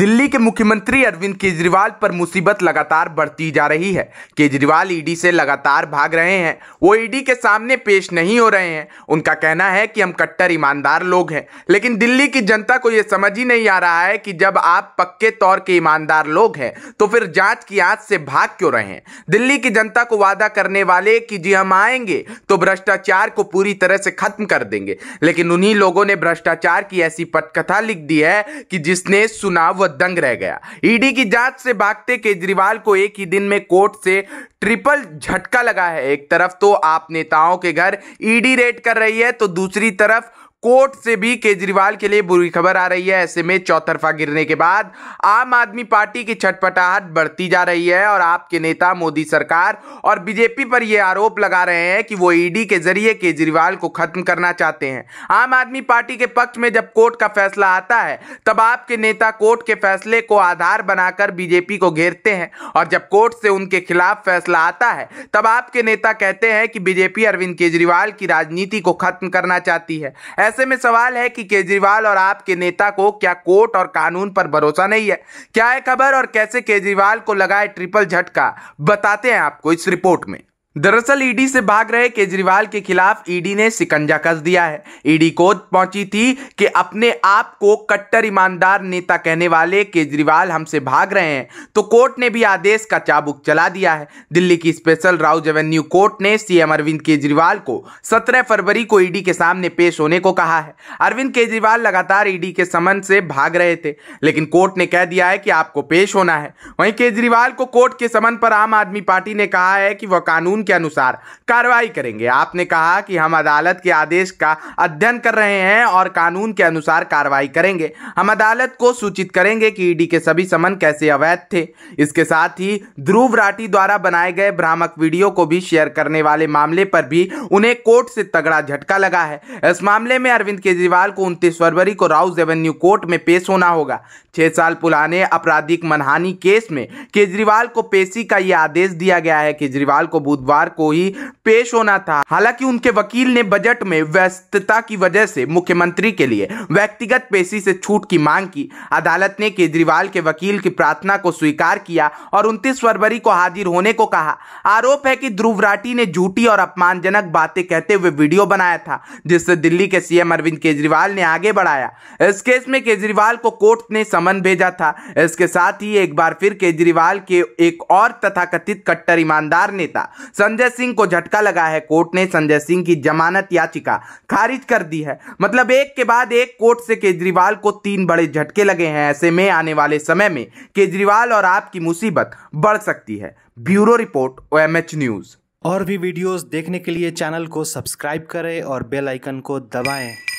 दिल्ली के मुख्यमंत्री अरविंद केजरीवाल पर मुसीबत लगातार बढ़ती जा रही है केजरीवाल ईडी से लगातार भाग रहे हैं वो ईडी के सामने पेश नहीं हो रहे हैं उनका कहना है कि हम कट्टर ईमानदार लोग हैं लेकिन दिल्ली की जनता को ये समझ ही नहीं आ रहा है कि जब आप पक्के तौर के ईमानदार लोग हैं तो फिर जांच की आँच से भाग क्यों रहे हैं दिल्ली की जनता को वादा करने वाले कि जी हम आएंगे तो भ्रष्टाचार को पूरी तरह से खत्म कर देंगे लेकिन उन्हीं लोगों ने भ्रष्टाचार की ऐसी पटकथा लिख दी है कि जिसने चुनाव दंग रह गया ईडी की जांच से भागते केजरीवाल को एक ही दिन में कोर्ट से ट्रिपल झटका लगा है एक तरफ तो आप नेताओं के घर ईडी रेड कर रही है तो दूसरी तरफ कोर्ट से भी केजरीवाल के लिए बुरी खबर आ रही है ऐसे में चौतरफा गिरने के बाद आम आदमी पार्टी की छटपटाहट बढ़ती जा रही है और आपके नेता मोदी सरकार और बीजेपी पर यह आरोप लगा रहे हैं कि वो ईडी के जरिए केजरीवाल को खत्म करना चाहते हैं आम आदमी पार्टी के पक्ष में जब कोर्ट का फैसला आता है तब आपके नेता कोर्ट के फैसले को आधार बनाकर बीजेपी को घेरते हैं और जब कोर्ट से उनके खिलाफ फैसला आता है तब आपके नेता कहते हैं कि बीजेपी अरविंद केजरीवाल की राजनीति को खत्म करना चाहती है ऐसे में सवाल है कि केजरीवाल और आपके नेता को क्या कोर्ट और कानून पर भरोसा नहीं है क्या है खबर और कैसे केजरीवाल को लगाए ट्रिपल झटका बताते हैं आपको इस रिपोर्ट में दरअसल ईडी से भाग रहे केजरीवाल के खिलाफ ईडी ने सिकंजा कस दिया है ईडी को पहुंची थी कि अपने आप को कट्टर ईमानदार नेता कहने वाले केजरीवाल हमसे भाग रहे हैं तो कोर्ट ने भी आदेश का चाबुक चला दिया है दिल्ली की स्पेशल राउज एवेन्यू कोर्ट ने सीएम अरविंद केजरीवाल को 17 फरवरी को ईडी के सामने पेश होने को कहा है अरविंद केजरीवाल लगातार ईडी के समन से भाग रहे थे लेकिन कोर्ट ने कह दिया है कि आपको पेश होना है वहीं केजरीवाल को कोर्ट के समन पर आम आदमी पार्टी ने कहा है कि वह कानून कानून के अनुसार कार्रवाई करेंगे आपने कहा कि हम अदालत के आदेश का अध्ययन कर रहे हैं और कानून के अनुसार कार्रवाई करेंगे हम अदालत को सूचित करेंगे कि ईडी के सभी समन कैसे अवैध थे इसके साथ ही ध्रुव राठी द्वारा बनाए गए भ्रामक वीडियो को भी शेयर करने वाले मामले पर भी उन्हें कोर्ट से तगड़ा झटका लगा है इस मामले में अरविंद केजरीवाल को उनतीस फरवरी को राउस एवेन्यू कोर्ट में पेश होना होगा छह साल पुराने आपराधिक मनहानी केस में केजरीवाल को पेशी का यह आदेश दिया गया है केजरीवाल को बुधवार बुधवार को ही पेश होना था हालांकि उनके वकील ने बजट में व्यस्तता की वजह से मुख्यमंत्री के लिए व्यक्तिगत पेशी से छूट की मांग की अदालत ने केजरीवाल के वकील की प्रार्थना को स्वीकार किया और उनतीस फरवरी को हाजिर होने को कहा आरोप है कि ध्रुव राठी ने झूठी और अपमानजनक बातें कहते हुए वीडियो बनाया था जिससे दिल्ली के सीएम अरविंद केजरीवाल ने आगे बढ़ाया इस केस में केजरीवाल को कोर्ट ने समन भेजा था इसके साथ ही एक बार फिर केजरीवाल के एक और तथाकथित कट्टर ईमानदार नेता संजय सिंह को झटका लगा है कोर्ट ने संजय सिंह की जमानत याचिका खारिज कर दी है मतलब एक के बाद एक कोर्ट से केजरीवाल को तीन बड़े झटके लगे हैं ऐसे में आने वाले समय में केजरीवाल और आपकी मुसीबत बढ़ सकती है ब्यूरो रिपोर्ट ओ न्यूज और भी वीडियोस देखने के लिए चैनल को सब्सक्राइब करें और बेल आइकन को दबाएं